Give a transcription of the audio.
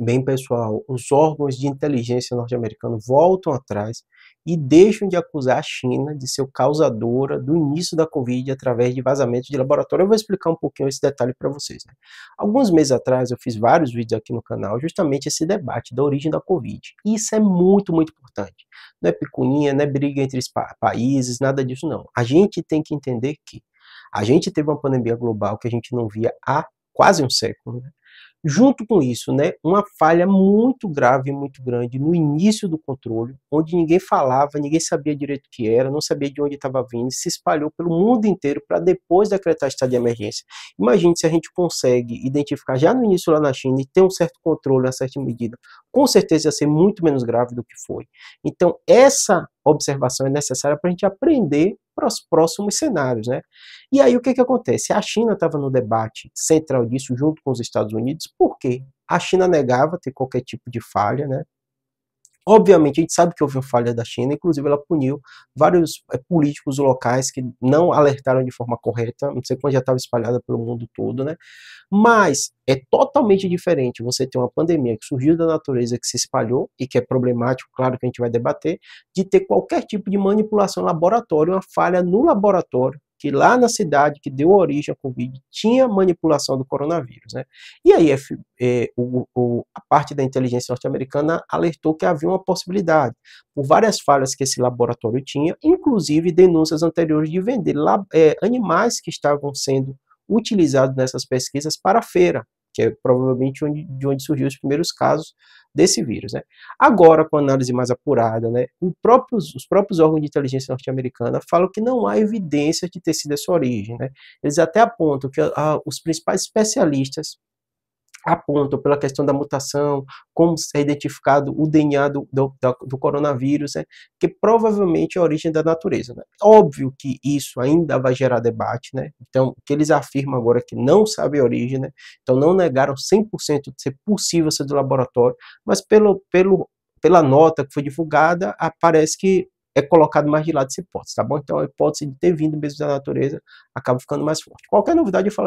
Bem, pessoal, os órgãos de inteligência norte-americanos voltam atrás e deixam de acusar a China de ser causadora do início da Covid através de vazamentos de laboratório. Eu vou explicar um pouquinho esse detalhe para vocês. Né? Alguns meses atrás eu fiz vários vídeos aqui no canal justamente esse debate da origem da Covid. Isso é muito, muito importante. Não é picuinha, não é briga entre países, nada disso não. A gente tem que entender que a gente teve uma pandemia global que a gente não via há quase um século. Né? Junto com isso, né, uma falha muito grave, muito grande no início do controle, onde ninguém falava, ninguém sabia direito o que era, não sabia de onde estava vindo, se espalhou pelo mundo inteiro para depois decretar estado de emergência. Imagine se a gente consegue identificar já no início lá na China e ter um certo controle, uma certa medida, com certeza ia ser muito menos grave do que foi. Então, essa observação é necessária para a gente aprender para os próximos cenários, né? E aí o que que acontece? A China estava no debate central disso junto com os Estados Unidos, porque a China negava ter qualquer tipo de falha, né? Obviamente, a gente sabe que houve uma falha da China, inclusive ela puniu vários é, políticos locais que não alertaram de forma correta, não sei quando já estava espalhada pelo mundo todo, né? Mas é totalmente diferente você ter uma pandemia que surgiu da natureza, que se espalhou e que é problemático, claro que a gente vai debater, de ter qualquer tipo de manipulação no laboratório, uma falha no laboratório que lá na cidade que deu origem ao Covid tinha manipulação do coronavírus. Né? E aí é, o, o, a parte da inteligência norte-americana alertou que havia uma possibilidade, por várias falhas que esse laboratório tinha, inclusive denúncias anteriores de vender é, animais que estavam sendo utilizados nessas pesquisas para a feira que é provavelmente onde, de onde surgiu os primeiros casos desse vírus. Né? Agora, com análise mais apurada, né, os próprios órgãos de inteligência norte-americana falam que não há evidência de ter sido essa origem. Né? Eles até apontam que a, a, os principais especialistas apontam pela questão da mutação, como é identificado o DNA do, do, do coronavírus, né, que provavelmente é a origem da natureza. Né. Óbvio que isso ainda vai gerar debate, né, então o que eles afirmam agora é que não sabe a origem, né, então não negaram 100% de ser possível ser do laboratório, mas pelo, pelo, pela nota que foi divulgada, parece que é colocado mais de lado essa hipótese, tá bom? Então a hipótese de ter vindo mesmo da natureza acaba ficando mais forte. Qualquer novidade eu falo